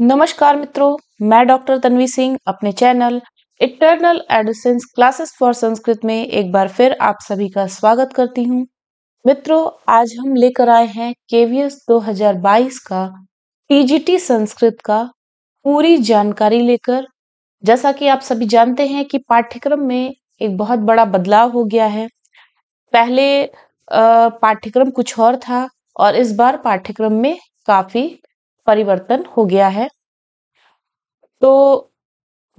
नमस्कार मित्रों मैं डॉक्टर तनवी सिंह अपने channel internal Edusense classes for Sanskrit में एक बार फिर आप सभी का स्वागत करती हूं मित्रों आज हम लेकर आए हैं केवीएस 2022 का टीजीटी संस्कृत का पूरी जानकारी लेकर जैसा कि आप सभी जानते हैं कि पाठ्यक्रम में एक बहुत बड़ा बदलाव हो गया है पहले पाठ्यक्रम कुछ और था और इस बार पाठ्यक्रम में काफी परिवर्तन हो गया है तो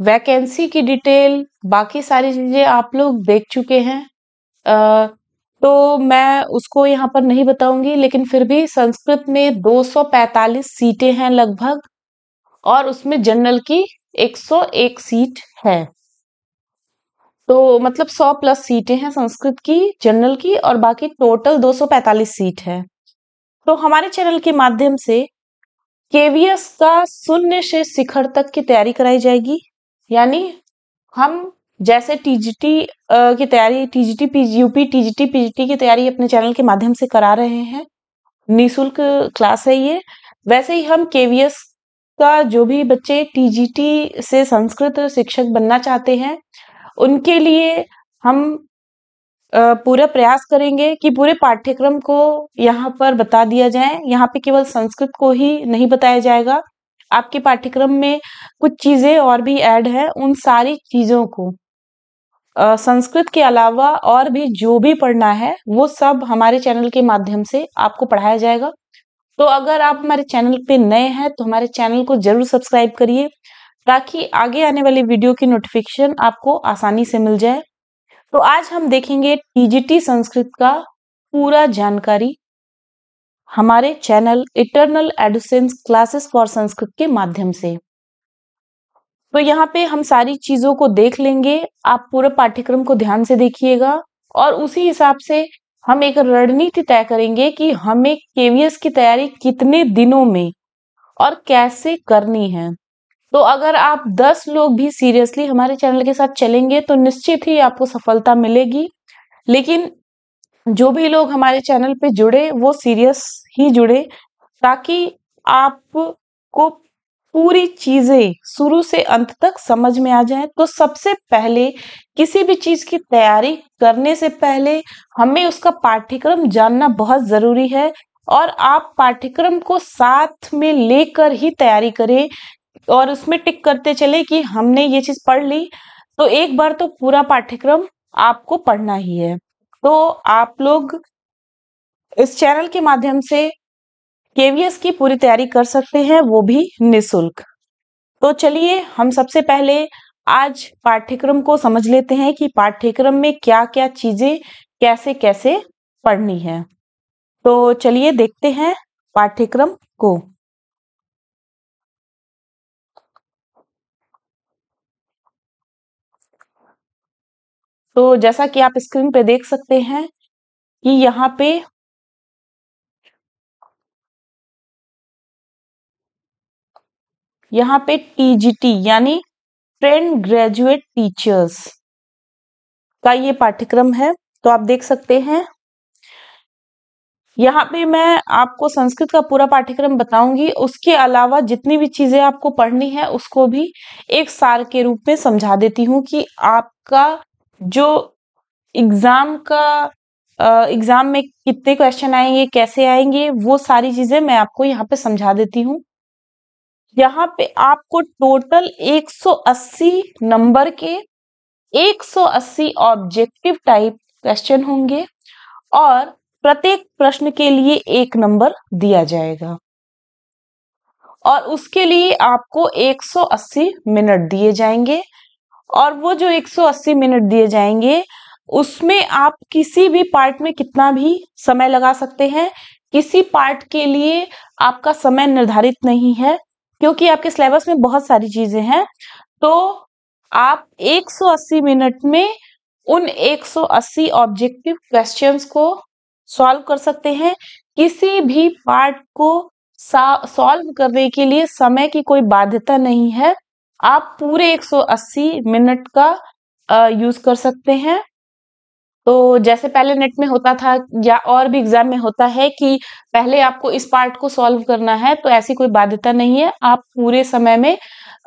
वैकेंसी की डिटेल बाकी सारी चीजें आप लोग देख चुके हैं आ, तो मैं उसको यहाँ पर नहीं बताऊंगी लेकिन फिर भी संस्कृत में 245 सीटें हैं लगभग और उसमें जनरल की 101 सीट है तो मतलब 100 प्लस सीटें हैं संस्कृत की जनरल की और बाकी टोटल 245 सीट है तो हमारे चैनल के माध्यम से केवीएस का शून्य से शिखर तक की तैयारी कराई जाएगी यानी हम जैसे टीजीटी की तैयारी TGT PG UP TGT PGT की तैयारी अपने चैनल के माध्यम से करा रहे हैं निशुल्क क्लास है ये वैसे ही हम केवीएस का जो भी बच्चे टीजीटी से संस्कृत शिक्षक बनना चाहते हैं उनके लिए हम पूरा प्रयास करेंगे कि पूरे पाठ्यक्रम को यहाँ पर बता दिया जाए यहाँ पे केवल संस्कृत को ही नहीं बताया जाएगा आपके पाठ्यक्रम में कुछ चीजें और भी ऐड है उन सारी चीजों को संस्कृत के अलावा और भी जो भी पढ़ना है वो सब हमारे चैनल के माध्यम से आपको पढ़ाया जाएगा तो अगर आप हमारे चैनल पे नए हैं तो हमारे चैनल को जरूर सब्सक्राइब करिए ताकि आगे आने वाली वीडियो की नोटिफिकेशन आपको आसानी से मिल जाए तो आज हम देखेंगे टीजीटी संस्कृत का पूरा जानकारी हमारे channel eternal Edusense classes for Sanskrit के माध्यम से तो यहाँ पे हम सारी चीजों को देख लेंगे आप पूरा पाठ्यक्रम को ध्यान से देखिएगा और उसी हिसाब से हम एक रणनीति तय करेंगे कि हमें केवीएस की तैयारी कितने दिनों में और कैसे करनी है तो अगर आप 10 लोग भी सीरियसली हमारे चैनल के साथ चलेंगे तो निश्चित ही आपको सफलता मिलेगी लेकिन जो भी लोग हमारे चैनल पे जुड़े वो सीरियस ही जुड़े ताकि आपको पूरी चीजें शुरू से अंत तक समझ में आ जाए तो सबसे पहले किसी भी चीज की तैयारी करने से पहले हमें उसका पाठ्यक्रम जानना बहुत जरूरी है और आप पाठ्यक्रम को साथ में लेकर ही तैयारी करें और उसमें टिक करते चले कि हमने ये चीज पढ़ ली तो एक बार तो पूरा पाठ्यक्रम आपको पढ़ना ही है तो आप लोग इस चैनल के माध्यम से केवीएस की पूरी तैयारी कर सकते हैं वो भी निशुल्क तो चलिए हम सबसे पहले आज पाठ्यक्रम को समझ लेते हैं कि पाठ्यक्रम में क्या क्या चीजें कैसे कैसे पढ़नी है तो चलिए देखते हैं पाठ्यक्रम को तो जैसा कि आप स्क्रीन पे देख सकते हैं कि यहाँ पे यहाँ पे टीजीटी यानी ट्रेंड ग्रेजुएट टीचर्स का ये पाठ्यक्रम है तो आप देख सकते हैं यहाँ पे मैं आपको संस्कृत का पूरा पाठ्यक्रम बताऊंगी उसके अलावा जितनी भी चीजें आपको पढ़नी है उसको भी एक सार के रूप में समझा देती हूँ कि आपका जो एग्जाम का एग्जाम में कितने क्वेश्चन आएंगे कैसे आएंगे वो सारी चीजें मैं आपको यहाँ पे समझा देती हूँ यहाँ पे आपको टोटल 180 नंबर के 180 ऑब्जेक्टिव टाइप क्वेश्चन होंगे और प्रत्येक प्रश्न के लिए एक नंबर दिया जाएगा और उसके लिए आपको 180 मिनट दिए जाएंगे और वो जो 180 मिनट दिए जाएंगे उसमें आप किसी भी पार्ट में कितना भी समय लगा सकते हैं किसी पार्ट के लिए आपका समय निर्धारित नहीं है क्योंकि आपके सिलेबस में बहुत सारी चीजें हैं तो आप 180 मिनट में उन 180 ऑब्जेक्टिव क्वेश्चंस को सॉल्व कर सकते हैं किसी भी पार्ट को सॉल्व करने के लिए समय की कोई बाध्यता नहीं है आप पूरे 180 मिनट का यूज कर सकते हैं तो जैसे पहले नेट में होता था या और भी एग्जाम में होता है कि पहले आपको इस पार्ट को सॉल्व करना है तो ऐसी कोई बाध्यता नहीं है आप पूरे समय में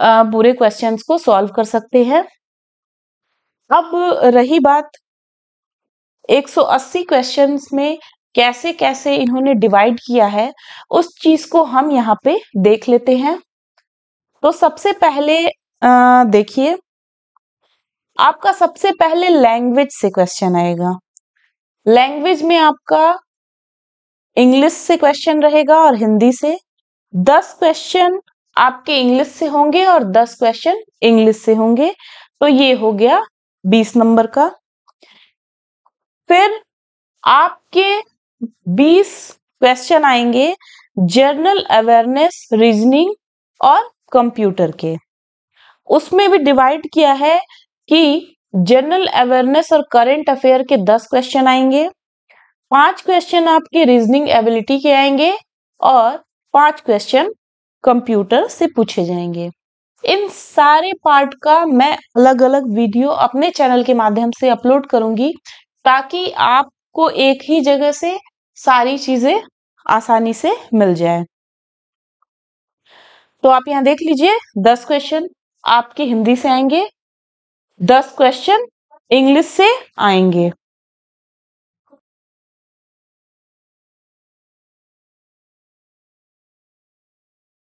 पूरे क्वेश्चन को सॉल्व कर सकते हैं अब रही बात 180 क्वेश्चंस में कैसे कैसे इन्होंने डिवाइड किया है उस चीज को हम यहाँ पे देख लेते हैं तो सबसे पहले देखिए आपका सबसे पहले लैंग्वेज से क्वेश्चन आएगा लैंग्वेज में आपका इंग्लिश से क्वेश्चन रहेगा और हिंदी से दस क्वेश्चन आपके इंग्लिश से होंगे और दस क्वेश्चन इंग्लिश से होंगे तो ये हो गया बीस नंबर का फिर आपके बीस क्वेश्चन आएंगे जर्नल अवेयरनेस रीजनिंग और कंप्यूटर के उसमें भी डिवाइड किया है कि जनरल अवेयरनेस और करंट अफेयर के दस क्वेश्चन आएंगे पांच क्वेश्चन आपके रीजनिंग एबिलिटी के आएंगे और पांच क्वेश्चन कंप्यूटर से पूछे जाएंगे इन सारे पार्ट का मैं अलग अलग वीडियो अपने चैनल के माध्यम से अपलोड करूंगी ताकि आपको एक ही जगह से सारी चीजें आसानी से मिल जाए तो आप यहाँ देख लीजिए दस क्वेश्चन आपके हिंदी से आएंगे दस क्वेश्चन इंग्लिश से आएंगे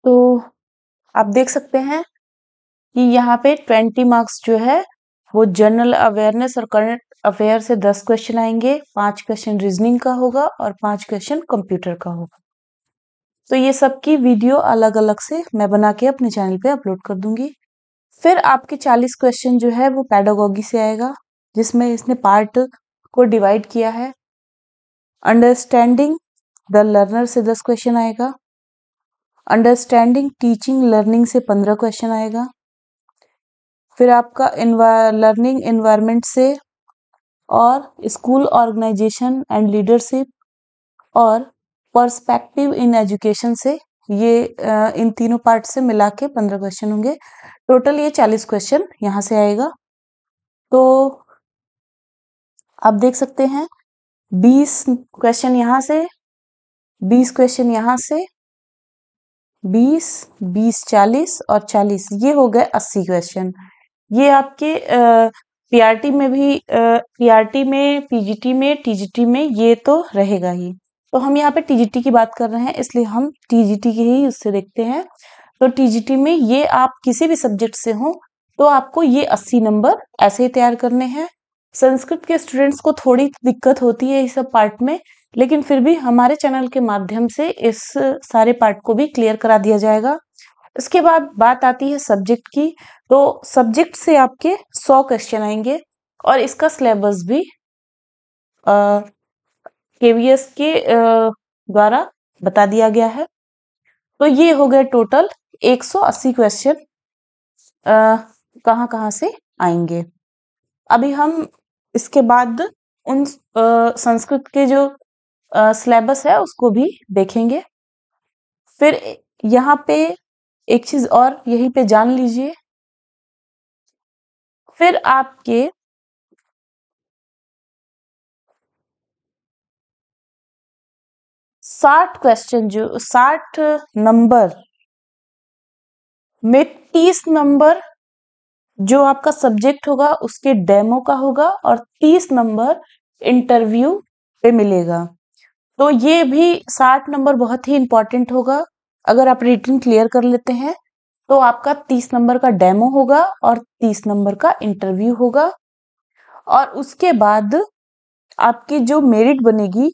तो आप देख सकते हैं कि यहाँ पे ट्वेंटी मार्क्स जो है वो जनरल अवेयरनेस और करंट अफेयर से दस क्वेश्चन आएंगे पांच क्वेश्चन रीजनिंग का होगा और पांच क्वेश्चन कंप्यूटर का होगा तो ये सब की वीडियो अलग अलग से मैं बना के अपने चैनल पे अपलोड कर दूंगी फिर आपके चालीस क्वेश्चन जो है वो पैडागॉगी से आएगा जिसमें इसने पार्ट को डिवाइड किया है अंडरस्टैंडिंग द लर्नर से दस क्वेश्चन आएगा अंडरस्टैंडिंग टीचिंग लर्निंग से पंद्रह क्वेश्चन आएगा फिर आपका लर्निंग इन्वायरमेंट से और स्कूल ऑर्गेनाइजेशन एंड लीडरशिप और पर्सपेक्टिव इन एजुकेशन से ये इन तीनों पार्ट से मिला के पंद्रह क्वेश्चन होंगे टोटल ये चालीस क्वेश्चन यहाँ से आएगा तो आप देख सकते हैं बीस क्वेश्चन यहाँ से बीस क्वेश्चन यहाँ से बीस बीस चालीस और चालीस ये हो गए अस्सी क्वेश्चन ये आपके पीआरटी में भी पीआरटी में पीजीटी में टीजीटी में ये तो रहेगा ही तो हम यहाँ पे टीजीटी की बात कर रहे हैं इसलिए हम टीजीटी के ही उससे देखते हैं तो टीजीटी में ये आप किसी भी सब्जेक्ट से हो तो आपको ये अस्सी नंबर ऐसे ही तैयार करने हैं संस्कृत के स्टूडेंट्स को थोड़ी दिक्कत होती है इस सब पार्ट में लेकिन फिर भी हमारे चैनल के माध्यम से इस सारे पार्ट को भी क्लियर करा दिया जाएगा इसके बाद बात आती है सब्जेक्ट की तो सब्जेक्ट से आपके सौ क्वेश्चन आएंगे और इसका सिलेबस भी केवीएस के द्वारा बता दिया गया है तो ये हो गए टोटल 180 क्वेश्चन कहाँ कहाँ से आएंगे अभी हम इसके बाद उन संस्कृत के जो सिलेबस है उसको भी देखेंगे फिर यहाँ पे एक चीज और यहीं पे जान लीजिए फिर आपके साठ क्वेश्चन जो साठ नंबर में तीस नंबर जो आपका सब्जेक्ट होगा उसके डेमो का होगा और तीस नंबर इंटरव्यू पे मिलेगा तो ये भी साठ नंबर बहुत ही इंपॉर्टेंट होगा अगर आप रिटर्न क्लियर कर लेते हैं तो आपका तीस नंबर का डेमो होगा और तीस नंबर का इंटरव्यू होगा और उसके बाद आपकी जो मेरिट बनेगी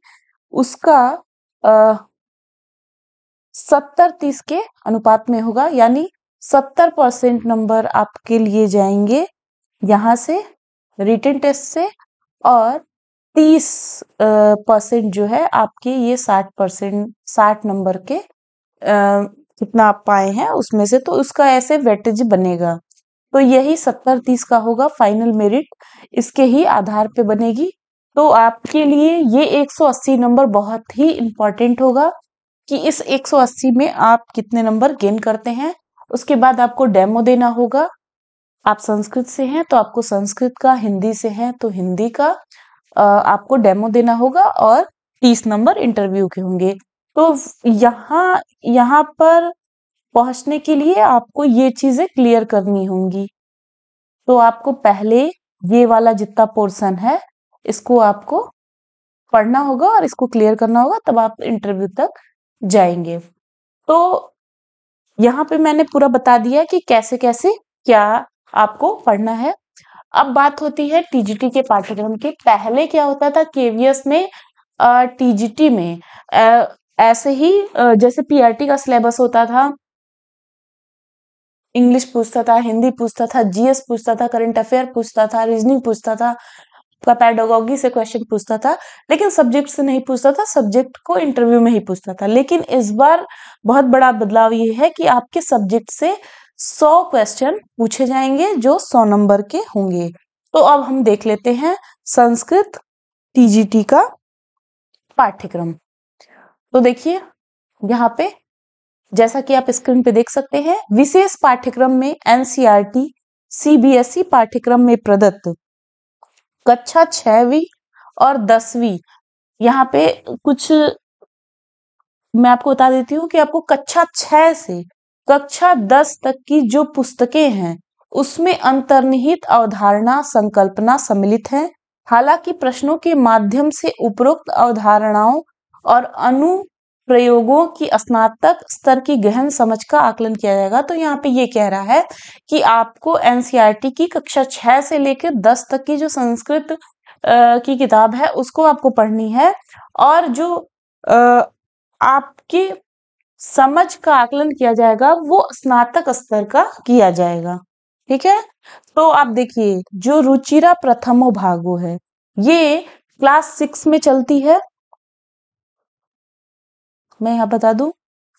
उसका सत्तर तीस के अनुपात में होगा यानी सत्तर परसेंट नंबर आपके लिए जाएंगे यहाँ से रिटर्न टेस्ट से और तीस परसेंट जो है आपके ये साठ परसेंट साठ नंबर के कितना आप पाए हैं उसमें से तो उसका ऐसे वेटेज बनेगा तो यही सत्तर तीस का होगा फाइनल मेरिट इसके ही आधार पे बनेगी तो आपके लिए ये 180 नंबर बहुत ही इम्पॉर्टेंट होगा कि इस 180 में आप कितने नंबर गेन करते हैं उसके बाद आपको डेमो देना होगा आप संस्कृत से हैं तो आपको संस्कृत का हिंदी से हैं तो हिंदी का आपको डेमो देना होगा और तीस नंबर इंटरव्यू के होंगे तो यहाँ यहाँ पर पहुँचने के लिए आपको ये चीज़ें क्लियर करनी होंगी तो आपको पहले ये वाला जितना पोर्सन है इसको आपको पढ़ना होगा और इसको क्लियर करना होगा तब आप इंटरव्यू तक जाएंगे तो यहाँ पे मैंने पूरा बता दिया कि कैसे कैसे क्या आपको पढ़ना है अब बात होती है टीजीटी के पाठ्यक्रम की पहले क्या होता था केवीएस में टीजीटी में आ, ऐसे ही आ, जैसे पीआरटी e का सिलेबस होता था इंग्लिश पूछता था हिंदी पूछता था जीएस पूछता था करंट अफेयर पूछता था रीजनिंग पूछता था पैडोगी से क्वेश्चन पूछता था लेकिन सब्जेक्ट से नहीं पूछता था सब्जेक्ट को इंटरव्यू में ही पूछता था लेकिन इस बार बहुत बड़ा बदलाव ये है कि आपके सब्जेक्ट से सौ क्वेश्चन पूछे जाएंगे जो सौ नंबर के होंगे तो अब हम देख लेते हैं संस्कृत टीजीटी का पाठ्यक्रम तो देखिए यहाँ पे जैसा कि आप स्क्रीन पे देख सकते हैं विशेष पाठ्यक्रम में एनसीआरटी सीबीएसई e e पाठ्यक्रम में प्रदत्त कक्षा छवी और दसवीं यहाँ पे कुछ मैं आपको बता देती हूँ कि आपको कक्षा छह से कक्षा दस तक की जो पुस्तकें हैं उसमें अंतर्निहित अवधारणा संकल्पना सम्मिलित है हालांकि प्रश्नों के माध्यम से उपरोक्त अवधारणाओं और अनु प्रयोगों की स्नातक स्तर की गहन समझ का आकलन किया जाएगा तो यहाँ पे ये कह रहा है कि आपको एनसीईआरटी e की कक्षा छह से लेकर दस तक की जो संस्कृत की किताब है उसको आपको पढ़नी है और जो आपकी समझ का आकलन किया जाएगा वो स्नातक स्तर का किया जाएगा ठीक है तो आप देखिए जो रुचिरा प्रथमो भागो है ये क्लास सिक्स में चलती है मैं यहाँ बता दू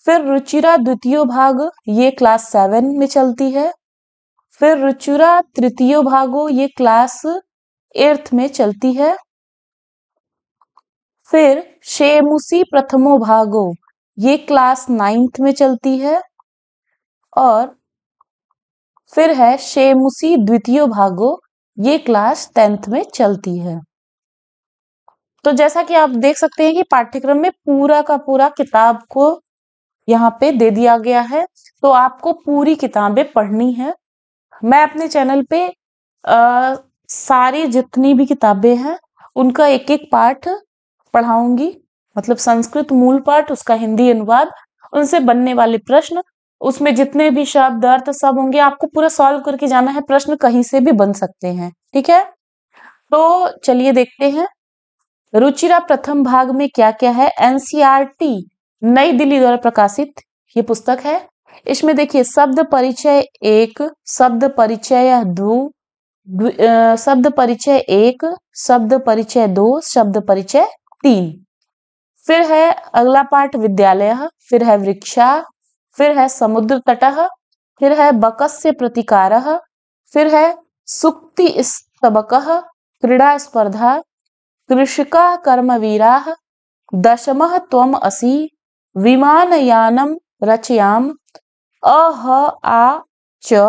फिर रुचिरा द्वितीय भाग ये क्लास सेवन में चलती है फिर रुचिरा तृतीय भागो ये क्लास एर्थ में चलती है फिर शेमुसी प्रथमो भागो ये क्लास नाइन्थ में चलती है और फिर है शेमुसी द्वितीय भागो ये क्लास टेंथ में चलती है तो जैसा कि आप देख सकते हैं कि पाठ्यक्रम में पूरा का पूरा किताब को यहाँ पे दे दिया गया है तो आपको पूरी किताबें पढ़नी है मैं अपने चैनल पे आ, सारी जितनी भी किताबें हैं उनका एक एक पाठ पढ़ाऊंगी मतलब संस्कृत मूल पाठ उसका हिंदी अनुवाद उनसे बनने वाले प्रश्न उसमें जितने भी शब्द अर्थ सब होंगे आपको पूरा सॉल्व करके जाना है प्रश्न कहीं से भी बन सकते हैं ठीक है तो चलिए देखते हैं रुचिरा प्रथम भाग में क्या क्या है एनसीआरटी e नई दिल्ली द्वारा प्रकाशित ये पुस्तक है इसमें देखिए शब्द परिचय एक शब्द परिचय दो शब्द परिचय एक शब्द परिचय दो शब्द परिचय तीन फिर है अगला पाठ विद्यालय फिर है वृक्षा फिर है समुद्र तट फिर है बकस्य प्रतिकार फिर है सुक्ति स्तबक क्रीड़ा स्पर्धा कृषिकः कर्मवीरा दशम त्वम् विमान विमानयानं रचयाम अह आ च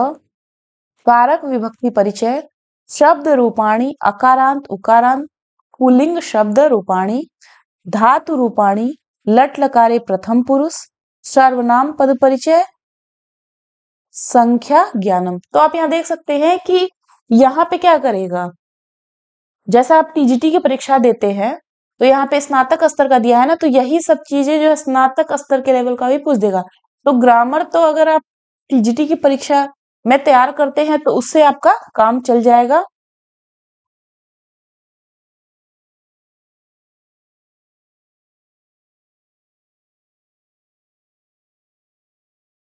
कारक विभक्ति परिचय शब्द रूपाणी अकारांत उकारांत पुलिंग शब्द रूपाणी धातु रूपाणी लट लकारे प्रथम पुरुष सर्वनाम पद परिचय संख्या ज्ञानम तो आप यहाँ देख सकते हैं कि यहाँ पे क्या करेगा जैसा आप टीजीटी की परीक्षा देते हैं तो यहाँ पे स्नातक स्तर का दिया है ना तो यही सब चीजें जो है स्नातक स्तर के लेवल का भी पूछ देगा तो ग्रामर तो अगर आप टीजीटी की परीक्षा में तैयार करते हैं तो उससे आपका काम चल जाएगा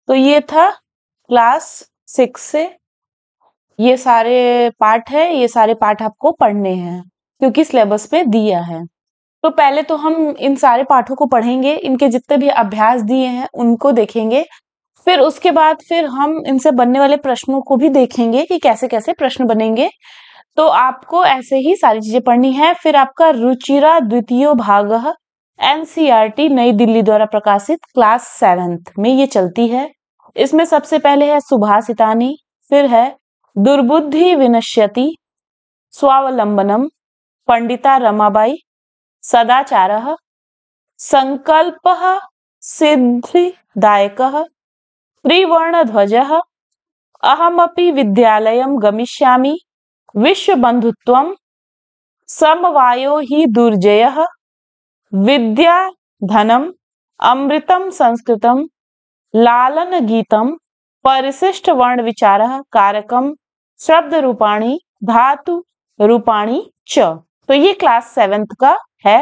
तो ये था क्लास सिक्स से ये सारे पार्ट है ये सारे पार्ट आपको पढ़ने हैं क्योंकि सिलेबस पे दिया है तो पहले तो हम इन सारे पाठों को पढ़ेंगे इनके जितने भी अभ्यास दिए हैं उनको देखेंगे फिर उसके बाद फिर हम इनसे बनने वाले प्रश्नों को भी देखेंगे कि कैसे कैसे प्रश्न बनेंगे तो आपको ऐसे ही सारी चीजें पढ़नी है फिर आपका रुचिरा द्वितीय भाग एनसीईआरटी नई दिल्ली द्वारा प्रकाशित क्लास सेवेंथ में ये चलती है इसमें सबसे पहले है सुभाषितानी फिर है दुर्बुद्धि विनश्यति स्वावलंबनम पंडिता रमाबाई सदाचार संकल्प सिद्धिदायक त्रिवर्णध्वज अहमपि विद्यालय गमिष्यामि विश्वबंधुत्व समवायो ही दुर्जय विद्या धनम अमृतम संस्कृतम लालन गीतम परिशिष्ट वर्ण विचार कारकम शब्द रूपाणी धातु रूपाणी च तो ये क्लास सेवेंथ का है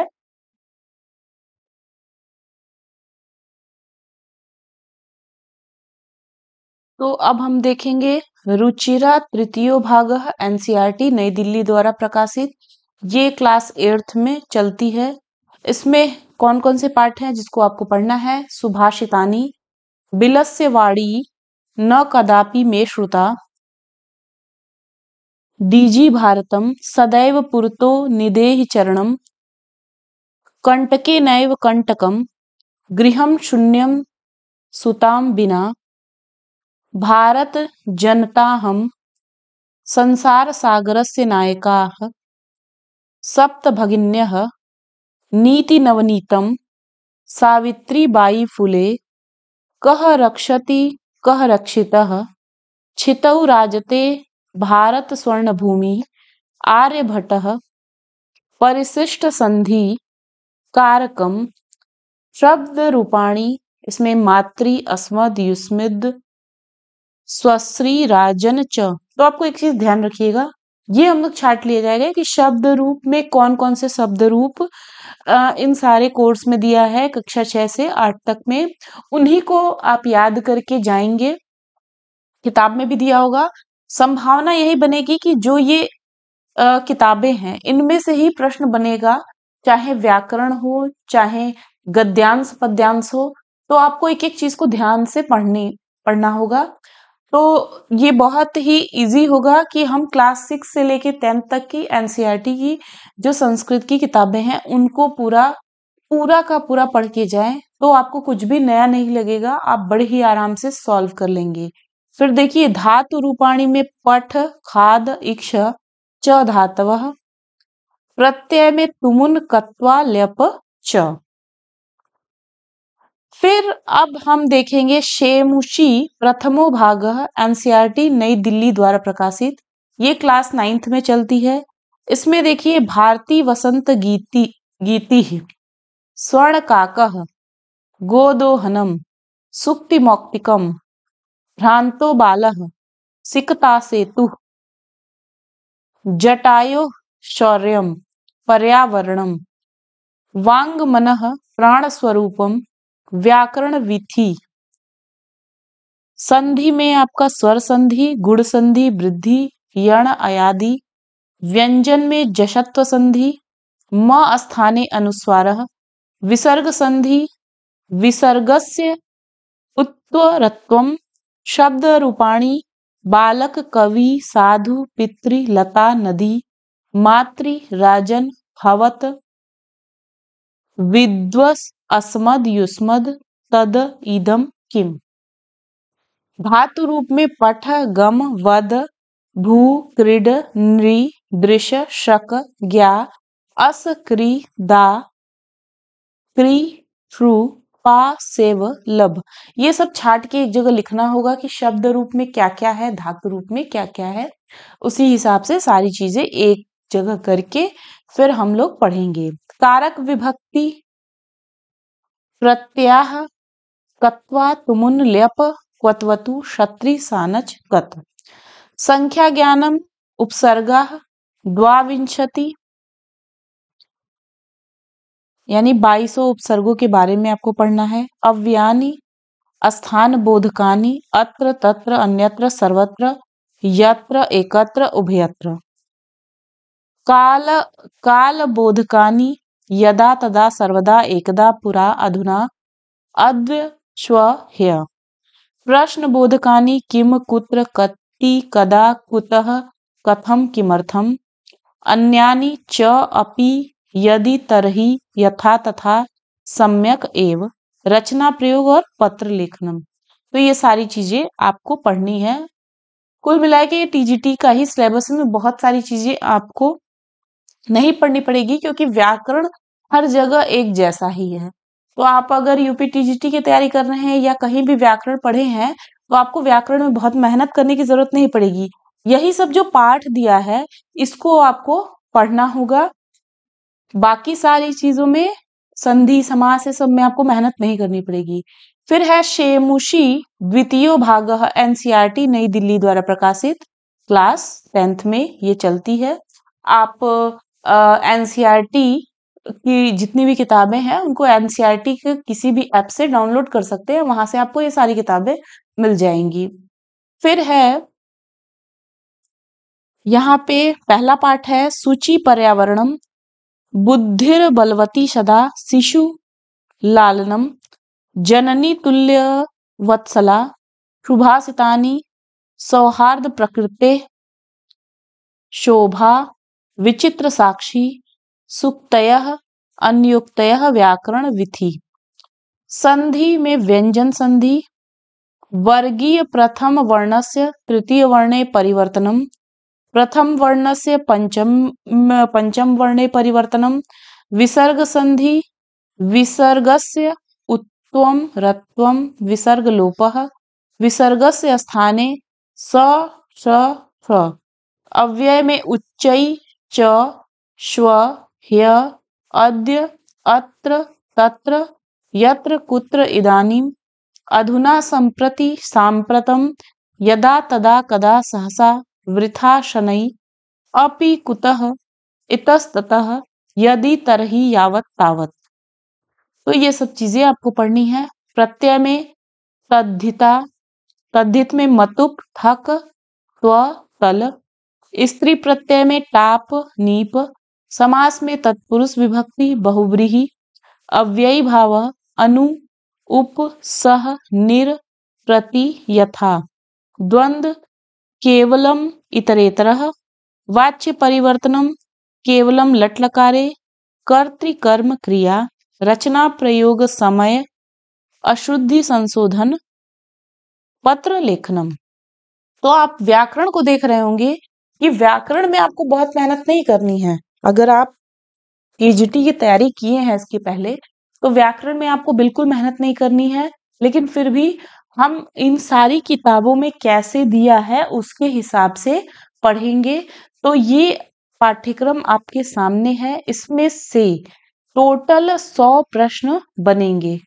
तो अब हम देखेंगे रुचिरा तृतीय भाग एनसीईआरटी e नई दिल्ली द्वारा प्रकाशित ये क्लास एर्थ में चलती है इसमें कौन कौन से पाठ हैं जिसको आपको पढ़ना है सुभाषितानी बिलस्यवाड़ी न कदापि में श्रुता दीजी भारतम सदैव पुरतो निदेहि चरणं कंटके नैव कंटकम गृहं शून्यं सुताम बिना भारत जनता हम संसार सागर से नायका सप्त भगिन्य नीति नवनीतम सावित्री बाई फुले कह रक्षति कह रक्षित छितौ राजते भारत स्वर्ण भूमि आर्यभट परिशिष्ट संधि कारकम शब्द रूपाणी इसमें मातृ अस्मद युस्मिद स्वश्री राजन च तो आपको एक चीज ध्यान रखिएगा ये हम लोग छाट लिया जाएगा कि शब्द रूप में कौन कौन से शब्द रूप इन सारे कोर्स में दिया है कक्षा छह से आठ तक में उन्हीं को आप याद करके जाएंगे किताब में भी दिया होगा संभावना यही बनेगी कि जो ये किताबें हैं इनमें से ही प्रश्न बनेगा चाहे व्याकरण हो चाहे गद्यांश पद्यांश हो तो आपको एक एक चीज को ध्यान से पढ़ने पढ़ना होगा तो ये बहुत ही इजी होगा कि हम क्लास सिक्स से लेके टेंथ तक की एनसीईआरटी e की जो संस्कृत की किताबें हैं उनको पूरा पूरा का पूरा पढ़ के जाए तो आपको कुछ भी नया नहीं लगेगा आप बड़े ही आराम से सॉल्व कर लेंगे फिर देखिए धातु रूपाणी में पठ खाद इक्ष च धातव प्रत्यय में तुमुन कत्वा लप च फिर अब हम देखेंगे शेमुशी प्रथमो भाग एनसीईआरटी नई दिल्ली द्वारा प्रकाशित ये क्लास नाइन्थ में चलती है इसमें देखिए भारती वसंत गीति गीति स्वर्ण काक गोदोहनम सुक्ति मौक्तिकम भ्रान्तो बालः सिकतासेतुः जटायोः शौर्यं पर्यावरणं वाङ्मनः स्वरूप व्याकरण विधि संधि में आपका स्वर संधि गुण संधि वृद्धि यण अयादि व्यंजन में जशत्व संधि म अस्थाने अनुस्वार विसर्ग संधि विसर्गस्य उत्वरत्वम शब्द रूपाणी बालक कवि साधु पितृ लता नदी मातृ राजन भवत विद्वस अस्मद युष्मद तद इदम किम धातु रूप में पठ गम वद भू क्रीड नृ दृश शक ज्ञा अस क्री दा क्री श्रु पा सेव लब ये सब छाट के एक जगह लिखना होगा कि शब्द रूप में क्या क्या है धातु रूप में क्या क्या है उसी हिसाब से सारी चीजें एक जगह करके फिर हम लोग पढ़ेंगे कारक विभक्ति प्रत्याह कत्वा तुमुन लेप क्वतवतु क्षत्रि सानच कत संख्या ज्ञानम उपसर्गा द्वाविंशति यानी बाईसों उपसर्गों के बारे में आपको पढ़ना है अव्यानी स्थान बोधकानी अत्र तत्र अन्यत्र सर्वत्र यत्र एकत्र उभयत्र काल काल बोधकानी यदा तदा सर्वदा एकदा पुरा अधुना अद्व श्व ह्य प्रश्न बोधकानी किम कुत्र कति कदा कुतः कथम किमर्थम अन्यानि च अपि यदि तरही यथा तथा सम्यक एव रचना प्रयोग और पत्र लेखनम तो ये सारी चीजें आपको पढ़नी है कुल मिला के टीजीटी का ही सिलेबस में बहुत सारी चीजें आपको नहीं पढ़नी पड़ेगी क्योंकि व्याकरण हर जगह एक जैसा ही है तो आप अगर यूपी टीजीटी की तैयारी कर रहे हैं या कहीं भी व्याकरण पढ़े हैं तो आपको व्याकरण में बहुत मेहनत करने की जरूरत नहीं पड़ेगी यही सब जो पाठ दिया है इसको आपको पढ़ना होगा बाकी सारी चीजों में संधि समास है सब में आपको मेहनत नहीं करनी पड़ेगी फिर है शेमुशी द्वितीय भाग एनसीईआरटी नई दिल्ली द्वारा प्रकाशित क्लास टेंथ में ये चलती है आप एनसीईआरटी की जितनी भी किताबें हैं उनको एनसीईआरटी के किसी भी ऐप से डाउनलोड कर सकते हैं वहां से आपको ये सारी किताबें मिल जाएंगी फिर है यहाँ पे पहला पाठ है सूची पर्यावरणम बुद्धिर्बलवती सदा शिशु लालनम जननी तुल्य वत्सला शुभासितानि सौहार्द प्रकृते शोभा विचित्र साक्षी सुक्तय अन्युक्तय व्याकरण विधि संधि में व्यंजन संधि वर्गीय प्रथम वर्णस्य तृतीय वर्णे परिवर्तनम प्रथम वर्ण से पंचम पंचम वर्णे परिवर्तनम विसर्ग संधि विसर्ग से उत्वम रत्व विसर्ग लोप विसर्ग से स्थाने स अव्यय में उच्च च श्व ह्य अद्य अत्र तत्र यत्र कुत्र इदानीम् अधुना संप्रति सांप्रतम यदा तदा कदा सहसा वृथा शनै अपि कुतः इतस्ततः यदि तरही यावत तावत तो ये सब चीजें आपको पढ़नी है प्रत्यय में तद्धिता तद्धित में मतुप थक त्व तल स्त्री प्रत्यय में टाप नीप समास में तत्पुरुष विभक्ति बहुव्रीही अव्ययी भाव अनु उप सह निर प्रति यथा द्वंद केवलम तरह वाच्य परिवर्तनम केवलम लटलकारे कर्म क्रिया रचना प्रयोग समय अशुद्धि संशोधन पत्र लेखनम तो आप व्याकरण को देख रहे होंगे कि व्याकरण में आपको बहुत मेहनत नहीं करनी है अगर आप पीजीटी की तैयारी किए हैं इसके पहले तो व्याकरण में आपको बिल्कुल मेहनत नहीं करनी है लेकिन फिर भी हम इन सारी किताबों में कैसे दिया है उसके हिसाब से पढ़ेंगे तो ये पाठ्यक्रम आपके सामने है इसमें से टोटल सौ प्रश्न बनेंगे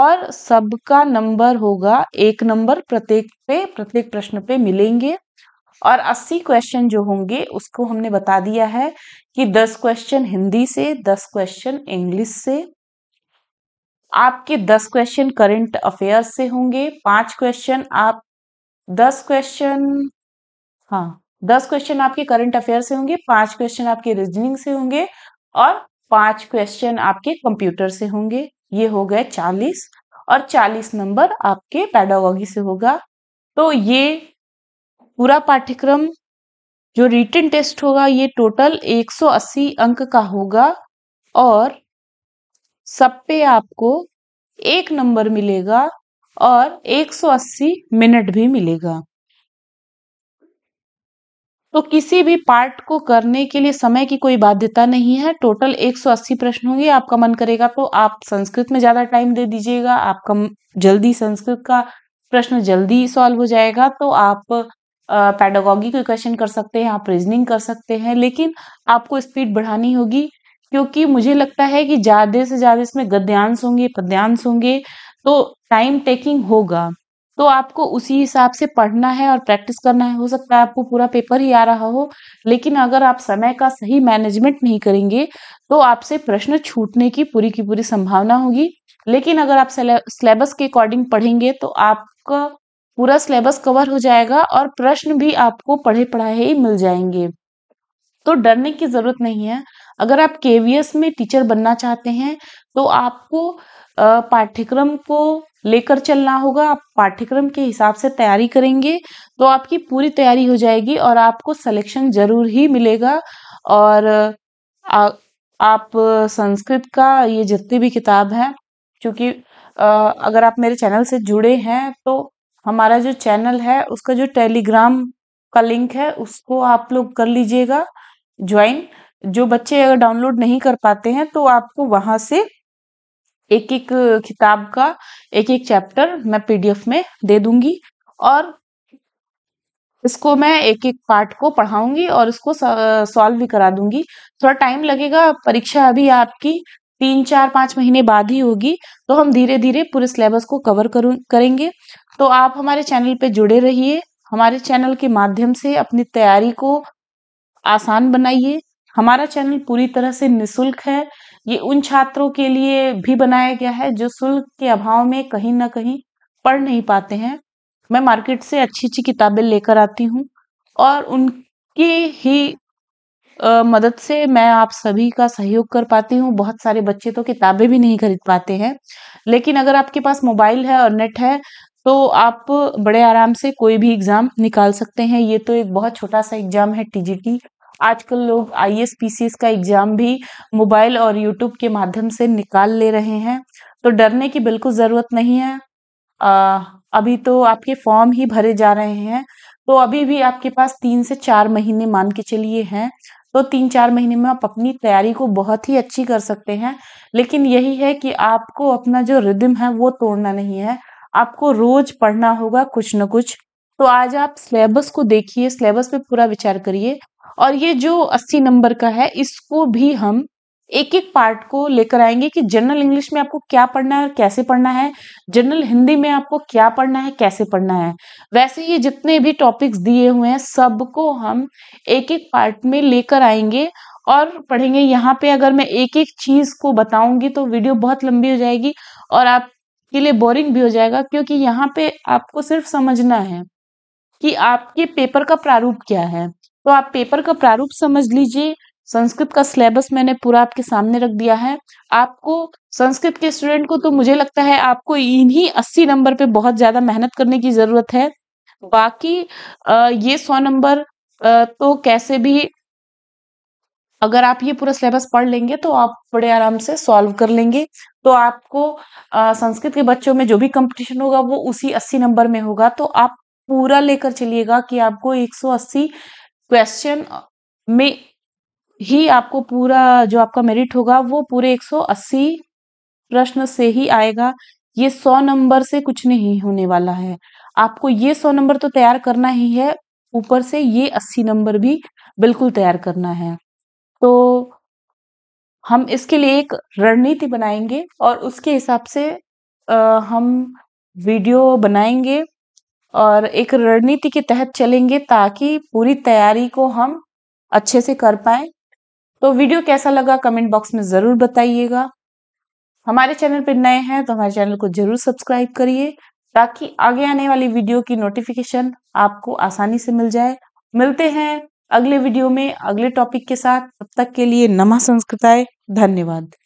और सबका नंबर होगा एक नंबर प्रत्येक पे प्रत्येक प्रश्न पे मिलेंगे और 80 क्वेश्चन जो होंगे उसको हमने बता दिया है कि 10 क्वेश्चन हिंदी से 10 क्वेश्चन इंग्लिश से आपके दस क्वेश्चन करंट अफेयर्स से होंगे पांच क्वेश्चन आप दस क्वेश्चन हाँ दस क्वेश्चन आपके करंट अफेयर से होंगे पांच क्वेश्चन आपके रीजनिंग से होंगे और पांच क्वेश्चन आपके कंप्यूटर से होंगे ये हो गए चालीस और चालीस नंबर आपके पैडागॉगी से होगा तो ये पूरा पाठ्यक्रम जो रिटर्न टेस्ट होगा ये टोटल 180 अंक का होगा और सब पे आपको एक नंबर मिलेगा और 180 मिनट भी मिलेगा तो किसी भी पार्ट को करने के लिए समय की कोई बाध्यता नहीं है टोटल 180 प्रश्न होंगे आपका मन करेगा तो आप संस्कृत में ज्यादा टाइम दे दीजिएगा आपका जल्दी संस्कृत का प्रश्न जल्दी सॉल्व हो जाएगा तो आप पैडोगी को क्वेश्चन कर सकते हैं आप रीजनिंग कर सकते हैं लेकिन आपको स्पीड बढ़ानी होगी क्योंकि मुझे लगता है कि ज़्यादा से ज़्यादा इसमें गद्यांश होंगे पद्यांश होंगे तो टाइम टेकिंग होगा तो आपको उसी हिसाब से पढ़ना है और प्रैक्टिस करना है हो सकता है आपको पूरा पेपर ही आ रहा हो लेकिन अगर आप समय का सही मैनेजमेंट नहीं करेंगे तो आपसे प्रश्न छूटने की पूरी की पूरी संभावना होगी लेकिन अगर आप सिलेबस के अकॉर्डिंग पढ़ेंगे तो आपका पूरा सिलेबस कवर हो जाएगा और प्रश्न भी आपको पढ़े पढ़ाए ही मिल जाएंगे तो डरने की जरूरत नहीं है अगर आप केवीएस में टीचर बनना चाहते हैं तो आपको पाठ्यक्रम को लेकर चलना होगा आप पाठ्यक्रम के हिसाब से तैयारी करेंगे तो आपकी पूरी तैयारी हो जाएगी और आपको सिलेक्शन जरूर ही मिलेगा और आ, आप संस्कृत का ये जितनी भी किताब है क्योंकि अगर आप मेरे चैनल से जुड़े हैं तो हमारा जो चैनल है उसका जो टेलीग्राम का लिंक है उसको आप लोग कर लीजिएगा ज्वाइन जो बच्चे अगर डाउनलोड नहीं कर पाते हैं तो आपको वहां से एक एक किताब का एक एक चैप्टर मैं पीडीएफ में दे दूंगी और इसको मैं एक एक पार्ट को पढ़ाऊंगी और इसको सॉल्व भी करा दूंगी थोड़ा टाइम लगेगा परीक्षा अभी आपकी तीन चार पाँच महीने बाद ही होगी तो हम धीरे धीरे पूरे सिलेबस को कवर करूँ करेंगे तो आप हमारे चैनल पे जुड़े रहिए हमारे चैनल के माध्यम से अपनी तैयारी को आसान बनाइए हमारा चैनल पूरी तरह से निशुल्क है ये उन छात्रों के लिए भी बनाया गया है जो शुल्क के अभाव में कहीं ना कहीं पढ़ नहीं पाते हैं मैं मार्केट से अच्छी अच्छी किताबें लेकर आती हूँ और उनकी ही आ, मदद से मैं आप सभी का सहयोग कर पाती हूँ बहुत सारे बच्चे तो किताबें भी नहीं खरीद पाते हैं लेकिन अगर आपके पास मोबाइल है और नेट है तो आप बड़े आराम से कोई भी एग्ज़ाम निकाल सकते हैं ये तो एक बहुत छोटा सा एग्ज़ाम है टीजीटी आजकल लोग आई एस का एग्ज़ाम भी मोबाइल और यूट्यूब के माध्यम से निकाल ले रहे हैं तो डरने की बिल्कुल ज़रूरत नहीं है आ, अभी तो आपके फॉर्म ही भरे जा रहे हैं तो अभी भी आपके पास तीन से चार महीने मान के चलिए हैं तो तीन चार महीने में आप अपनी तैयारी को बहुत ही अच्छी कर सकते हैं लेकिन यही है कि आपको अपना जो रिदम है वो तोड़ना नहीं है आपको रोज पढ़ना होगा कुछ ना कुछ तो आज आप सिलेबस को देखिए सिलेबस पे पूरा विचार करिए और ये जो 80 नंबर का है इसको भी हम एक एक पार्ट को लेकर आएंगे कि जनरल इंग्लिश में आपको क्या पढ़ना है और कैसे पढ़ना है जनरल हिंदी में आपको क्या पढ़ना है कैसे पढ़ना है वैसे ये जितने भी टॉपिक्स दिए हुए हैं सबको हम एक एक पार्ट में लेकर आएंगे और पढ़ेंगे यहाँ पे अगर मैं एक एक चीज को बताऊंगी तो वीडियो बहुत लंबी हो जाएगी और आपके लिए बोरिंग भी हो जाएगा क्योंकि यहाँ पे आपको सिर्फ समझना है कि आपके पेपर का प्रारूप क्या है तो आप पेपर का प्रारूप समझ लीजिए संस्कृत का सिलेबस मैंने पूरा आपके सामने रख दिया है आपको संस्कृत के स्टूडेंट को तो मुझे लगता है आपको इन्हीं अस्सी नंबर पे बहुत ज्यादा मेहनत करने की जरूरत है बाकी ये सौ नंबर तो कैसे भी अगर आप ये पूरा सिलेबस पढ़ लेंगे तो आप बड़े आराम से सॉल्व कर लेंगे तो आपको संस्कृत के बच्चों में जो भी कंपटीशन होगा वो उसी अस्सी नंबर में होगा तो आप पूरा लेकर चलिएगा कि आपको अस्सी क्वेश्चन में ही आपको पूरा जो आपका मेरिट होगा वो पूरे 180 प्रश्न से ही आएगा ये 100 नंबर से कुछ नहीं होने वाला है आपको ये 100 नंबर तो तैयार करना ही है ऊपर से ये 80 नंबर भी बिल्कुल तैयार करना है तो हम इसके लिए एक रणनीति बनाएंगे और उसके हिसाब से आ, हम वीडियो बनाएंगे और एक रणनीति के तहत चलेंगे ताकि पूरी तैयारी को हम अच्छे से कर पाए तो वीडियो कैसा लगा कमेंट बॉक्स में ज़रूर बताइएगा हमारे चैनल पर नए हैं तो हमारे चैनल को ज़रूर सब्सक्राइब करिए ताकि आगे आने वाली वीडियो की नोटिफिकेशन आपको आसानी से मिल जाए मिलते हैं अगले वीडियो में अगले टॉपिक के साथ तब तक के लिए नमा संस्कृताय धन्यवाद